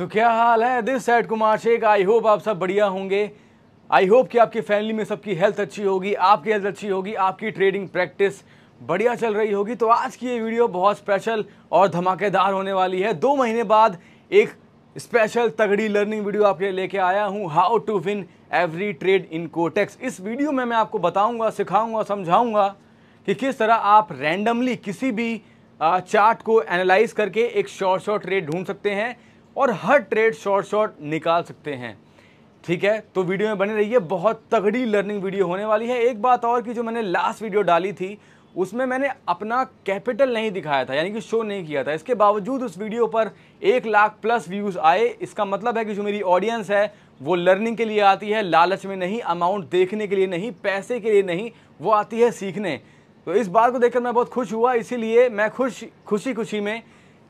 तो क्या हाल है this is Kumar Shaikh I hope आप सब बढ़िया होंगे आई होप कि आपकी फैमिली में सबकी हेल्थ अच्छी होगी आपकी हेल्थ अच्छी होगी आपकी ट्रेडिंग प्रैक्टिस बढ़िया चल रही होगी तो आज की ये वीडियो बहुत स्पेशल और धमाकेदार होने वाली है दो महीने बाद एक स्पेशल तगड़ी लर्निंग वीडियो आपके लिए लेके आया हूँ how to win every trade in Quotex इस वीडियो में मैं आपको बताऊँगा सिखाऊँगा समझाऊँगा कि किस तरह आप रैंडमली किसी भी चार्ट को एनालाइज करके एक शॉर्ट शॉर्ट ट्रेड ढूंढ सकते हैं और हर ट्रेड शॉर्ट शॉर्ट निकाल सकते हैं ठीक है तो वीडियो में बने रहिए बहुत तगड़ी लर्निंग वीडियो होने वाली है एक बात और कि जो मैंने लास्ट वीडियो डाली थी उसमें मैंने अपना कैपिटल नहीं दिखाया था यानी कि शो नहीं किया था इसके बावजूद उस वीडियो पर एक लाख प्लस व्यूज़ आए इसका मतलब है कि जो मेरी ऑडियंस है वो लर्निंग के लिए आती है लालच में नहीं अमाउंट देखने के लिए नहीं पैसे के लिए नहीं वो आती है सीखने तो इस बात को देखकर मैं बहुत खुश हुआ इसीलिए मैं खुश खुशी खुशी में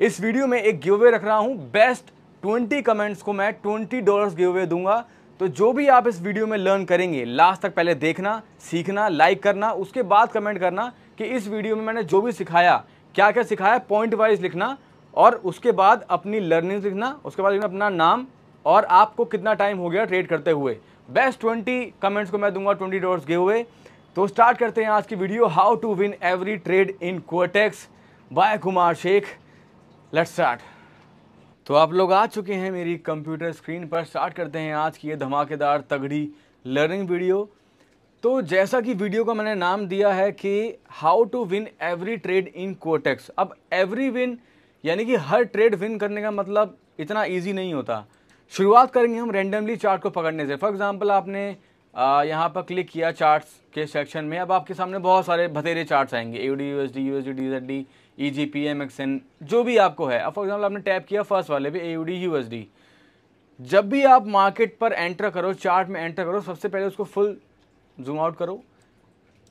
इस वीडियो में एक गिवे रख रहा हूँ बेस्ट ट्वेंटी कमेंट्स को मैं ट्वेंटी डॉलर्स गिव अवे दूंगा तो जो भी आप इस वीडियो में लर्न करेंगे लास्ट तक पहले देखना सीखना लाइक करना उसके बाद कमेंट करना कि इस वीडियो में मैंने जो भी सिखाया क्या क्या सिखाया पॉइंट वाइज लिखना और उसके बाद अपनी लर्निंग लिखना उसके बाद लिखना अपना नाम और आपको कितना टाइम हो गया ट्रेड करते हुए बेस्ट ट्वेंटी कमेंट्स को मैं दूंगा ट्वेंटी डॉलर्स गिव अवे तो स्टार्ट करते हैं आज की video how to win every trade in Quotex by Kumar Shaikh let's start तो आप लोग आ चुके हैं मेरी कंप्यूटर स्क्रीन पर स्टार्ट करते हैं आज की ये धमाकेदार तगड़ी लर्निंग वीडियो तो जैसा कि वीडियो का मैंने नाम दिया है कि how to win every trade in Quotex अब एवरी विन यानी कि हर ट्रेड विन करने का मतलब इतना ईजी नहीं होता शुरुआत करेंगे हम रेंडमली चार्ट को पकड़ने से फॉर एग्ज़ाम्पल आपने यहाँ पर क्लिक किया चार्ट्स के सेक्शन में अब आपके सामने बहुत सारे बथेरे चार्ट्स आएंगे A D U S D U S D D Z D E G P M X N जो भी आपको है अब फॉर एग्जाम्पल आपने टैप किया फर्स्ट वाले पे A U D U S D जब भी आप मार्केट पर एंटर करो चार्ट में एंटर करो सबसे पहले उसको फुल जूम आउट करो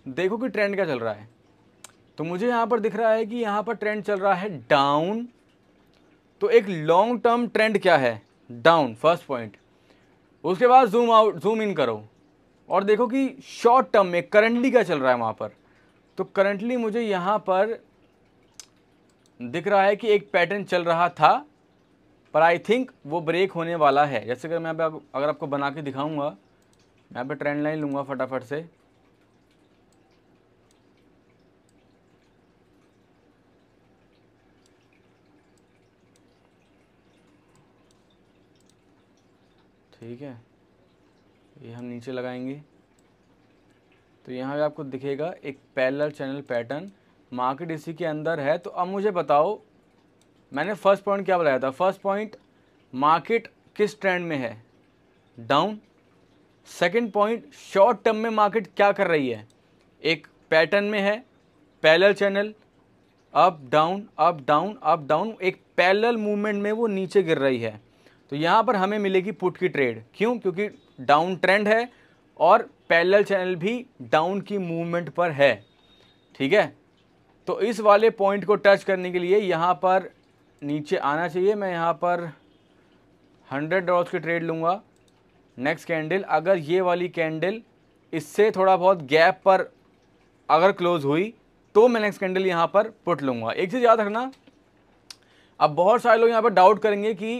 देखो कि ट्रेंड क्या चल रहा है तो मुझे यहाँ पर दिख रहा है कि यहाँ पर ट्रेंड चल रहा है डाउन तो एक लॉन्ग टर्म ट्रेंड क्या है डाउन फर्स्ट पॉइंट उसके बाद जूम आउट जूम इन करो और देखो कि शॉर्ट टर्म में करंटली क्या चल रहा है वहाँ पर तो करंटली मुझे यहाँ पर दिख रहा है कि एक पैटर्न चल रहा था पर आई थिंक वो ब्रेक होने वाला है जैसे कि मैं आप, अगर आपको बना के दिखाऊंगा मैं पर ट्रेंड लाइन लूँगा फटाफट से ठीक है ये हम नीचे लगाएंगे तो यहाँ पे आपको दिखेगा एक पैलर चैनल पैटर्न मार्केट इसी के अंदर है तो अब मुझे बताओ मैंने फर्स्ट पॉइंट क्या बताया था फर्स्ट पॉइंट मार्केट किस ट्रेंड में है down second point short term में मार्केट क्या कर रही है एक पैटर्न में है parallel channel up down up down up down एक पैलर मूवमेंट में वो नीचे गिर रही है तो यहाँ पर हमें मिलेगी पुट की ट्रेड क्यों क्योंकि डाउन ट्रेंड है और पैरेलल चैनल भी डाउन की मूवमेंट पर है ठीक है तो इस वाले पॉइंट को टच करने के लिए यहाँ पर नीचे आना चाहिए मैं यहाँ पर हंड्रेड डॉल्स की ट्रेड लूँगा नेक्स्ट कैंडल अगर ये वाली कैंडल इससे थोड़ा बहुत गैप पर अगर क्लोज हुई तो मैं नेक्स्ट कैंडल यहाँ पर पुट लूँगा एक चीज़ याद रखना अब बहुत सारे लोग यहाँ पर डाउट करेंगे कि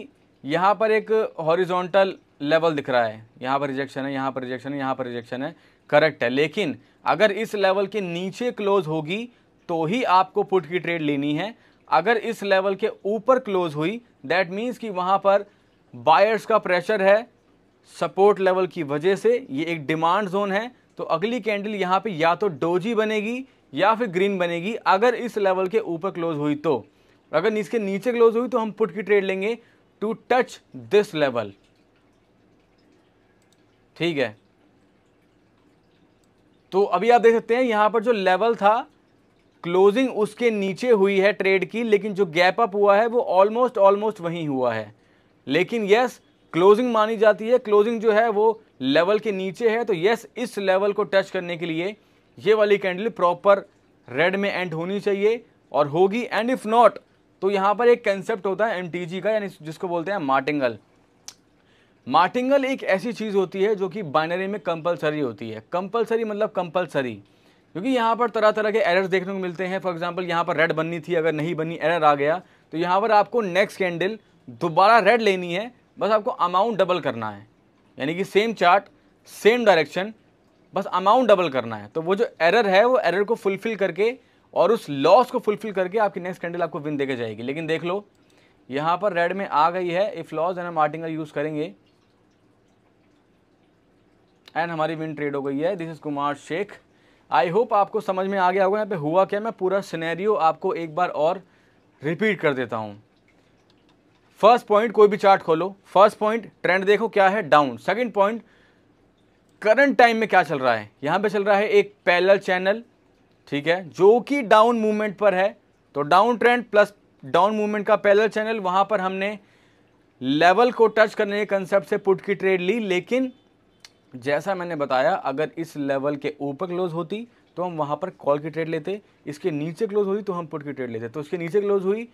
यहाँ पर एक हॉरिजॉन्टल लेवल दिख रहा है यहाँ पर रिजेक्शन है यहाँ पर रिजेक्शन है यहाँ पर रिजेक्शन है करेक्ट है लेकिन अगर इस लेवल के नीचे क्लोज होगी तो ही आपको पुट की ट्रेड लेनी है अगर इस लेवल के ऊपर क्लोज हुई दैट मीन्स कि वहाँ पर बायर्स का प्रेशर है सपोर्ट लेवल की वजह से ये एक डिमांड जोन है तो अगली कैंडल यहाँ पे या तो डोजी बनेगी या फिर ग्रीन बनेगी अगर इस लेवल के ऊपर क्लोज हुई तो अगर इसके नीचे क्लोज हुई तो हम पुट की ट्रेड लेंगे टू टच दिस लेवल ठीक है तो अभी आप देख सकते हैं यहां पर जो लेवल था क्लोजिंग उसके नीचे हुई है ट्रेड की लेकिन जो गैप अप हुआ है वो ऑलमोस्ट ऑलमोस्ट वहीं हुआ है लेकिन यस क्लोजिंग मानी जाती है क्लोजिंग जो है वो लेवल के नीचे है तो यस इस लेवल को टच करने के लिए ये वाली कैंडल प्रॉपर रेड में एंड होनी चाहिए और होगी एंड इफ़ नॉट तो यहाँ पर एक कंसेप्ट होता है एम का यानी जिसको बोलते हैं मार्टिंगल मार्टिंगल एक ऐसी चीज़ होती है जो कि बाइनरी में कंपलसरी होती है कंपलसरी मतलब कंपलसरी क्योंकि यहाँ पर तरह तरह के एरर्स देखने को मिलते हैं फॉर एग्जांपल यहाँ पर रेड बननी थी अगर नहीं बनी एरर आ गया तो यहाँ पर आपको नेक्स्ट कैंडल दोबारा रेड लेनी है बस आपको अमाउंट डबल करना है यानी कि सेम चार्ट सेम डायरेक्शन बस अमाउंट डबल करना है तो वो जो एरर है वो एरर को फुलफ़िल करके और उस लॉस को फुलफिल करके आपकी नेक्स्ट कैंडल आपको विन देकर जाएगी लेकिन देख लो यहाँ पर रेड में आ गई है इफ लॉस एंड हम आर्टिकल यूज़ करेंगे एंड हमारी विन ट्रेड हो गई है this is Kumar Shaikh I hope आपको समझ में आ गया होगा यहाँ पे हुआ क्या मैं पूरा सिनेरियो आपको एक बार और रिपीट कर देता हूँ फर्स्ट पॉइंट कोई भी चार्ट खोलो फर्स्ट पॉइंट ट्रेंड देखो क्या है down second point current time में क्या चल रहा है यहाँ पे चल रहा है एक पैरल चैनल ठीक है जो कि डाउन मूवमेंट पर है तो down trend plus down movement का पैरेलल चैनल वहां पर हमने लेवल को टच करने के कंसेप्ट से पुट की ट्रेड ली लेकिन जैसा मैंने बताया अगर इस लेवल के ऊपर क्लोज होती तो हम वहाँ पर कॉल की ट्रेड लेते इसके नीचे क्लोज हुई तो हम पुट की ट्रेड लेते तो इसके नीचे क्लोज हुई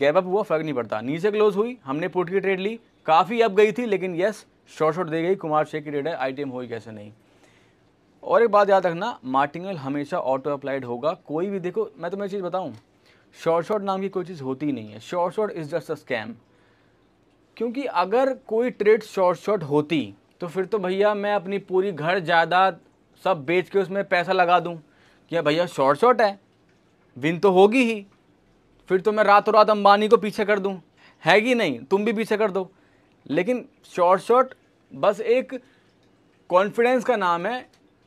गैप अप हुआ फर्क नहीं पड़ता नीचे क्लोज हुई हमने पुट की ट्रेड ली काफ़ी अप गई थी लेकिन यस शॉर्ट शॉर्ट दे गई कुमार शेख की ट्रेड है एम हुई कैसे नहीं और एक बात याद रखना मार्टिंगल हमेशा ऑटो अप्लाइड होगा कोई भी देखो मैं तुम्हें चीज़ बताऊँ शॉर्ट शॉर्ट नाम की कोई चीज़ होती ही नहीं है short short is just a scam क्योंकि अगर कोई ट्रेड शॉर्ट शॉर्ट होती तो फिर तो भैया मैं अपनी पूरी घर जायदाद सब बेच के उसमें पैसा लगा दूँ कि हाँ भैया शॉर्ट शॉर्ट है विन तो होगी ही फिर तो मैं रातों रात अंबानी को पीछे कर दूँ है कि नहीं तुम भी पीछे कर दो लेकिन शॉर्ट शॉर्ट बस एक कॉन्फिडेंस का नाम है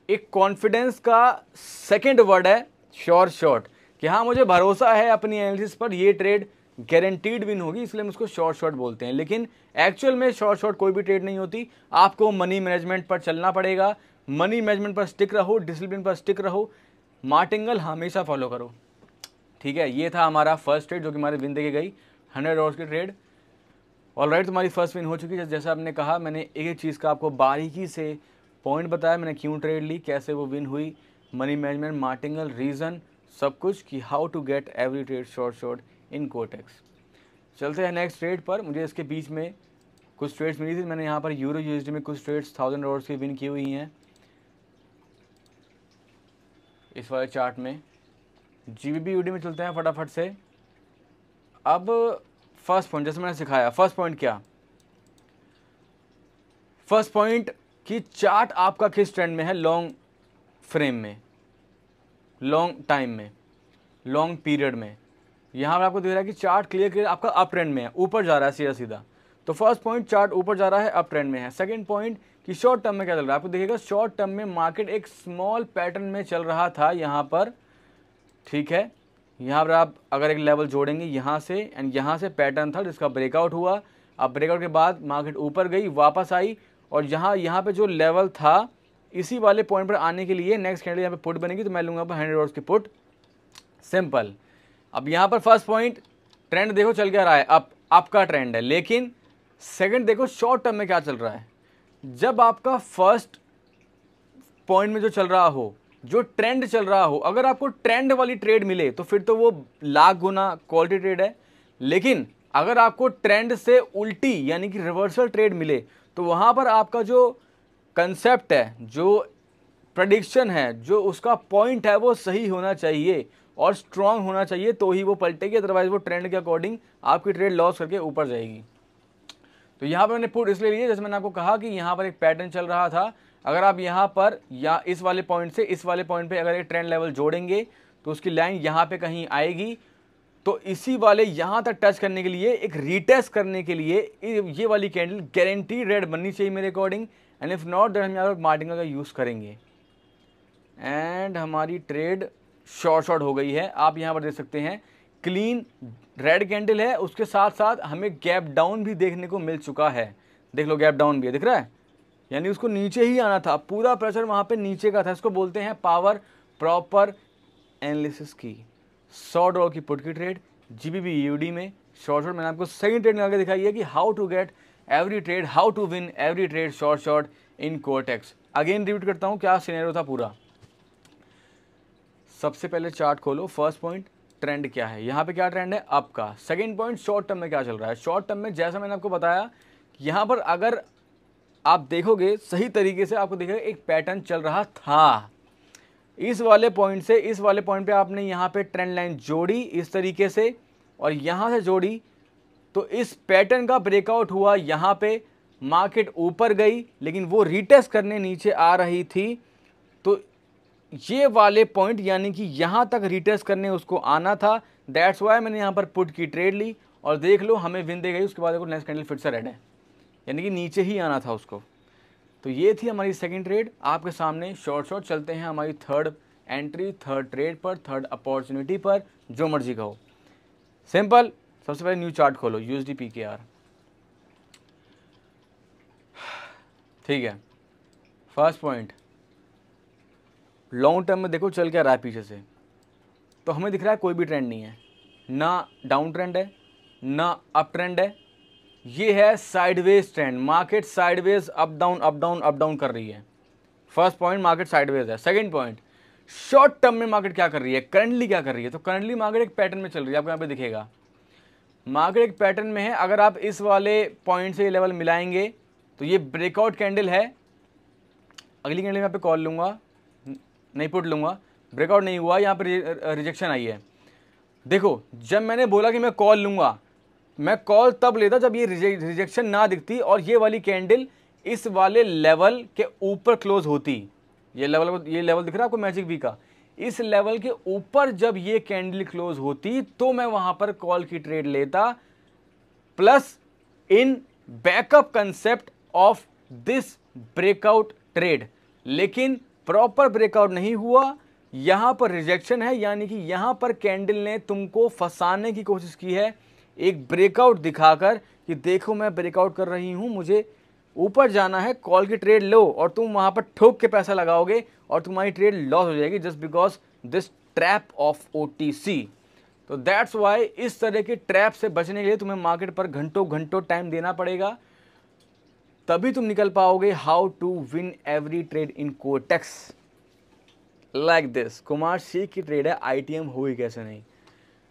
एक कॉन्फिडेंस का सेकंड वर्ड है श्योर शॉर्ट कि हाँ मुझे भरोसा है अपनी एनालिसिस पर ये ट्रेड गारंटीड विन होगी इसलिए हम उसको शॉर्ट शॉर्ट बोलते हैं लेकिन एक्चुअल में शॉर्ट शॉर्ट कोई भी ट्रेड नहीं होती आपको मनी मैनेजमेंट पर चलना पड़ेगा मनी मैनेजमेंट पर स्टिक रहो डिसिप्लिन पर स्टिक रहो मार्टिंगल हमेशा फॉलो करो ठीक है ये था हमारा फर्स्ट ट्रेड जो कि हमारे विन देखी गई हंड्रेड डॉलर की ट्रेड ऑल राइट तुम्हारी फर्स्ट विन हो चुकी है जैसा आपने कहा मैंने एक एक चीज़ का आपको बारीकी से पॉइंट बताया मैंने क्यों ट्रेड ली कैसे वो विन हुई मनी मैनेजमेंट मार्टिंगल रीज़न सब कुछ कि how to get every trade short short in Quotex चलते हैं नेक्स्ट ट्रेड पर मुझे इसके बीच में कुछ ट्रेड्स मिली थी मैंने यहाँ पर यूरो यूएसडी में कुछ ट्रेड्स थाउजेंड रोड्स की विन की हुई हैं इस वाले चार्ट में जी बी यूडी में चलते हैं फटाफट से अब फर्स्ट पॉइंट जैसे मैंने सिखाया फर्स्ट पॉइंट क्या फर्स्ट पॉइंट कि चार्ट आपका किस ट्रेंड में है लॉन्ग फ्रेम में लॉन्ग टाइम में लॉन्ग पीरियड में यहाँ पर आपको दिख रहा है कि चार्ट क्लियर क्लियर आपका अप ट्रेंड में है ऊपर जा रहा है सीधा सीधा तो फर्स्ट पॉइंट चार्ट ऊपर जा रहा है अप ट्रेंड में है सेकंड पॉइंट कि शॉर्ट टर्म में क्या चल रहा है आपको देखिएगा शॉर्ट टर्म में मार्केट एक स्मॉल पैटर्न में चल रहा था यहाँ पर ठीक है यहाँ पर आप अगर एक लेवल जोड़ेंगे यहाँ से एंड यहाँ से पैटर्न था जिसका ब्रेकआउट हुआ अब ब्रेकआउट के बाद मार्केट ऊपर गई वापस आई और यहाँ यहाँ पे जो लेवल था इसी वाले पॉइंट पर आने के लिए नेक्स्ट कैंडल यहाँ पे पुट बनेगी तो मैं लूँगा पर हंड्रेड रोड्स की पुट सिंपल अब यहाँ पर फर्स्ट पॉइंट ट्रेंड देखो चल क्या रहा है अब आप, आपका ट्रेंड है लेकिन सेकेंड देखो शॉर्ट टर्म में क्या चल रहा है जब आपका फर्स्ट पॉइंट में जो चल रहा हो जो ट्रेंड चल रहा हो अगर आपको ट्रेंड वाली ट्रेड मिले तो फिर तो वो लाख गुना क्वालिटी ट्रेड है लेकिन अगर आपको ट्रेंड से उल्टी यानी कि रिवर्सल ट्रेड मिले तो वहाँ पर आपका जो कंसेप्ट है जो प्रडिक्शन है जो उसका पॉइंट है वो सही होना चाहिए और स्ट्रांग होना चाहिए तो ही वो पलटेगी अदरवाइज वो ट्रेंड के अकॉर्डिंग आपकी ट्रेड लॉस करके ऊपर जाएगी तो यहाँ पर मैंने पुट इसलिए लिए जैसे मैंने आपको कहा कि यहाँ पर एक पैटर्न चल रहा था अगर आप यहाँ पर या इस वाले पॉइंट से इस वाले पॉइंट पे अगर एक ट्रेंड लेवल जोड़ेंगे तो उसकी लाइन यहाँ पे कहीं आएगी तो इसी वाले यहाँ तक टच करने के लिए एक रीटेस्ट करने के लिए ये वाली कैंडल गारंटी रेड बननी चाहिए मेरे according and if not then हम यहाँ पर मार्टिंग का यूज़ करेंगे एंड हमारी ट्रेड शॉर्ट शॉर्ट हो गई है आप यहाँ पर देख सकते हैं क्लीन रेड कैंडल है उसके साथ साथ हमें गैप डाउन भी देखने को मिल चुका है देख लो गैप डाउन भी है दिख रहा है यानी उसको नीचे ही आना था पूरा प्रेशर वहाँ पे नीचे का था इसको बोलते हैं पावर प्रॉपर एनालिसिस की सौ डॉलर की पुट की ट्रेड जी बी बी में शॉर्ट शॉर्ट मैंने आपको सही ट्रेड लगा के दिखाई है कि how to get every trade how to win every trade short short in Quotex again repeat करता हूँ क्या सीनेरियो था पूरा सबसे पहले चार्ट खोलो फर्स्ट पॉइंट ट्रेंड क्या है यहाँ पे क्या ट्रेंड है अप का सेकेंड पॉइंट शॉर्ट टर्म में क्या चल रहा है शॉर्ट टर्म में जैसा मैंने आपको बताया यहाँ पर अगर आप देखोगे सही तरीके से आपको देखेगा एक पैटर्न चल रहा था इस वाले पॉइंट से इस वाले पॉइंट पे आपने यहाँ पे ट्रेंड लाइन जोड़ी इस तरीके से और यहाँ से जोड़ी तो इस पैटर्न का ब्रेकआउट हुआ यहाँ पे मार्केट ऊपर गई लेकिन वो रिटेस्ट करने नीचे आ रही थी तो ये वाले पॉइंट यानी कि यहाँ तक रिटेस्ट करने उसको आना था दैट्स वाई मैंने यहाँ पर पुट की ट्रेड ली और देख लो हमें विन दे गई उसके बाद नेक्स्ट कैंडल फिर से रेड है यानी कि नीचे ही आना था उसको तो ये थी हमारी सेकेंड ट्रेड आपके सामने शॉर्ट शॉर्ट चलते हैं हमारी थर्ड एंट्री थर्ड ट्रेड पर थर्ड अपॉर्चुनिटी पर जो मर्जी का हो सिंपल सबसे पहले न्यू चार्ट खोलो U D P K R ठीक है फर्स्ट पॉइंट लॉन्ग टर्म में देखो चल क्या रहा है पीछे से तो हमें दिख रहा है कोई भी ट्रेंड नहीं है ना डाउन ट्रेंड है ना अप ट्रेंड है ये है sideways trend market sideways up down up down up down कर रही है फर्स्ट पॉइंट मार्केट साइडवेज है सेकंड पॉइंट शॉर्ट टर्म में मार्केट क्या कर रही है करंटली क्या कर रही है तो करंटली मार्केट एक पैटर्न में चल रही है आपको यहाँ पे दिखेगा मार्केट एक पैटर्न में है अगर आप इस वाले पॉइंट से ये लेवल मिलाएंगे तो ये ब्रेकआउट कैंडल है अगली कैंडल में यहाँ पर कॉल लूँगा नहीं पुट लूँगा ब्रेकआउट नहीं हुआ यहाँ पर रिजेक्शन आई है देखो जब मैंने बोला कि मैं कॉल लूँगा मैं कॉल तब लेता जब ये रिजेक्शन ना दिखती और ये वाली कैंडल इस वाले लेवल के ऊपर क्लोज होती ये लेवल ये लेवल दिख रहा है आपको मैजिक वी का इस लेवल के ऊपर जब ये कैंडल क्लोज होती तो मैं वहां पर कॉल की ट्रेड लेता plus in backup concept of this breakout trade लेकिन प्रॉपर ब्रेकआउट नहीं हुआ यहां पर रिजेक्शन है यानी कि यहां पर कैंडल ने तुमको फंसाने की कोशिश की है एक ब्रेकआउट दिखाकर कि देखो मैं ब्रेकआउट कर रही हूँ मुझे ऊपर जाना है कॉल की ट्रेड लो और तुम वहाँ पर ठोक के पैसा लगाओगे और तुम्हारी ट्रेड लॉस हो जाएगी just because this trap of ओ तो दैट्स वाई इस तरह के ट्रैप से बचने के लिए तुम्हें मार्केट पर घंटों घंटों टाइम देना पड़ेगा तभी तुम निकल पाओगे how to win every trade in Quotex like this Kumar सी की ट्रेड है आईटीएम हुई कैसे नहीं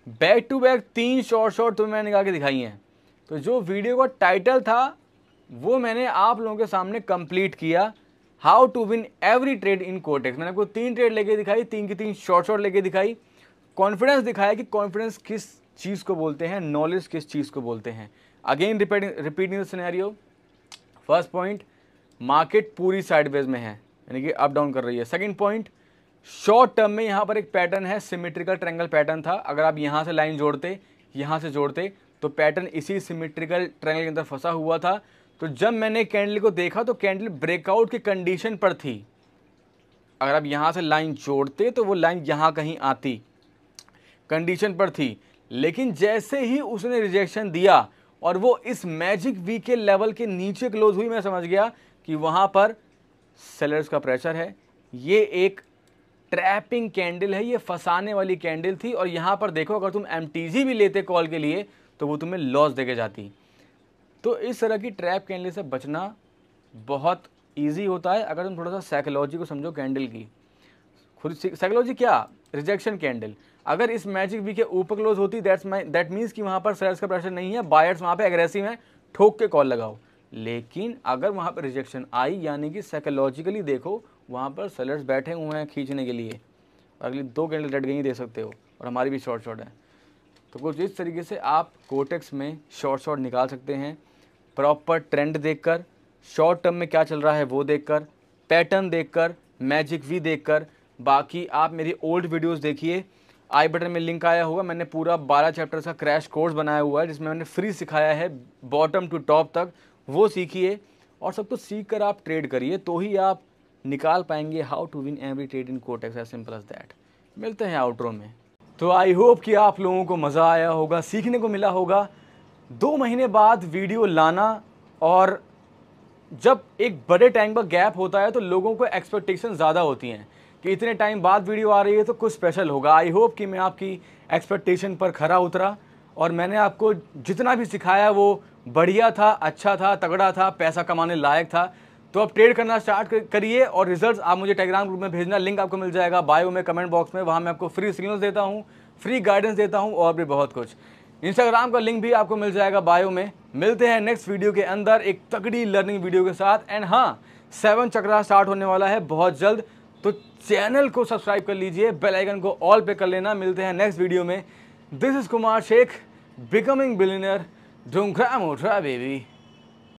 बैक टू बैक तीन शॉर्ट शॉर्ट तुम्हें मैंने निकाल के दिखाई हैं तो जो वीडियो का टाइटल था वो मैंने आप लोगों के सामने कंप्लीट किया how to win every trade in Quotex मैंने आपको तीन ट्रेड लेके दिखाई तीन की तीन शॉर्ट शॉर्ट लेके दिखाई कॉन्फिडेंस दिखाया कि कॉन्फिडेंस किस चीज़ को बोलते हैं नॉलेज किस चीज़ को बोलते हैं again repeat repeating the scenario first point market पूरी साइडवेज में है यानी कि अप डाउन कर रही है सेकेंड पॉइंट शॉर्ट टर्म में यहाँ पर एक पैटर्न है सिमेट्रिकल ट्रेंगल पैटर्न था अगर आप यहाँ से लाइन जोड़ते यहाँ से जोड़ते तो पैटर्न इसी सिमेट्रिकल ट्रेंगल के अंदर फंसा हुआ था तो जब मैंने कैंडल को देखा तो कैंडल ब्रेकआउट की कंडीशन पर थी अगर आप यहाँ से लाइन जोड़ते तो वो लाइन यहाँ कहीं आती कंडीशन पर थी लेकिन जैसे ही उसने रिजेक्शन दिया और वो इस मैजिक वी के लेवल के नीचे क्लोज हुई मैं समझ गया कि वहाँ पर सेलर्स का प्रेशर है ये एक ट्रैपिंग कैंडल है ये फंसाने वाली कैंडल थी और यहाँ पर देखो अगर तुम एम भी लेते कॉल के लिए तो वो तुम्हें लॉस दे जाती तो इस तरह की ट्रैप कैंडल से बचना बहुत ईजी होता है अगर तुम थोड़ा सा साइकोलॉजी को समझो कैंडल की खुद साइकोलॉजी क्या रिजेक्शन कैंडल अगर इस मैजिक बी के ऊपर क्लोज होती दैट्स दैट मीन्स कि वहाँ पर सेल्स का प्रेशर नहीं है बायर्स वहाँ पे एग्रेसिव हैं ठोक के कॉल लगाओ लेकिन अगर वहाँ पर रिजेक्शन आई यानी कि साइकोलॉजिकली देखो वहाँ पर सेलर्स बैठे हुए हैं खींचने के लिए अगली दो घंटे रेट गई दे सकते हो और हमारी भी शॉर्ट शॉर्ट है तो कुछ इस तरीके से आप कोटेक्स में शॉर्ट शॉर्ट निकाल सकते हैं प्रॉपर ट्रेंड देखकर शॉर्ट टर्म में क्या चल रहा है वो देखकर पैटर्न देखकर मैजिक भी देखकर बाकी आप मेरी ओल्ड वीडियोस देखिए आई बटन में लिंक आया होगा मैंने पूरा बारह चैप्टर का क्रैश कोर्स बनाया हुआ है जिसमें मैंने फ्री सिखाया है बॉटम टू टॉप तक वो सीखिए और सब कुछ तो सीख कर आप ट्रेड करिए तो ही आप निकाल पाएंगे how to win every trade in Quotex as simple as that मिलते हैं आउटरो में तो आई होप कि आप लोगों को मज़ा आया होगा सीखने को मिला होगा दो महीने बाद वीडियो लाना और जब एक बड़े टाइम का गैप होता है तो लोगों को एक्सपेक्टेशन ज़्यादा होती हैं कि इतने टाइम बाद वीडियो आ रही है तो कुछ स्पेशल होगा आई होप कि मैं आपकी एक्सपेक्टेशन पर खरा उतरा और मैंने आपको जितना भी सिखाया वो बढ़िया था अच्छा था तगड़ा था पैसा कमाने लायक था तो आप ट्रेड करना स्टार्ट करिए और रिजल्ट्स आप मुझे टेलीग्राम ग्रुप में भेजना लिंक आपको मिल जाएगा बायो में कमेंट बॉक्स में वहाँ मैं आपको फ्री सिग्नल्स देता हूँ फ्री गाइडेंस देता हूँ और भी बहुत कुछ इंस्टाग्राम का लिंक भी आपको मिल जाएगा बायो में मिलते हैं नेक्स्ट वीडियो के अंदर एक तगड़ी लर्निंग वीडियो के साथ एंड हाँ सेवन चक्रा स्टार्ट होने वाला है बहुत जल्द तो चैनल को सब्सक्राइब कर लीजिए बेल आइकन को ऑल पे कर लेना मिलते हैं नेक्स्ट वीडियो में this is Kumar Shaikh becoming billionaire डोंग्रामोट्रा बेबी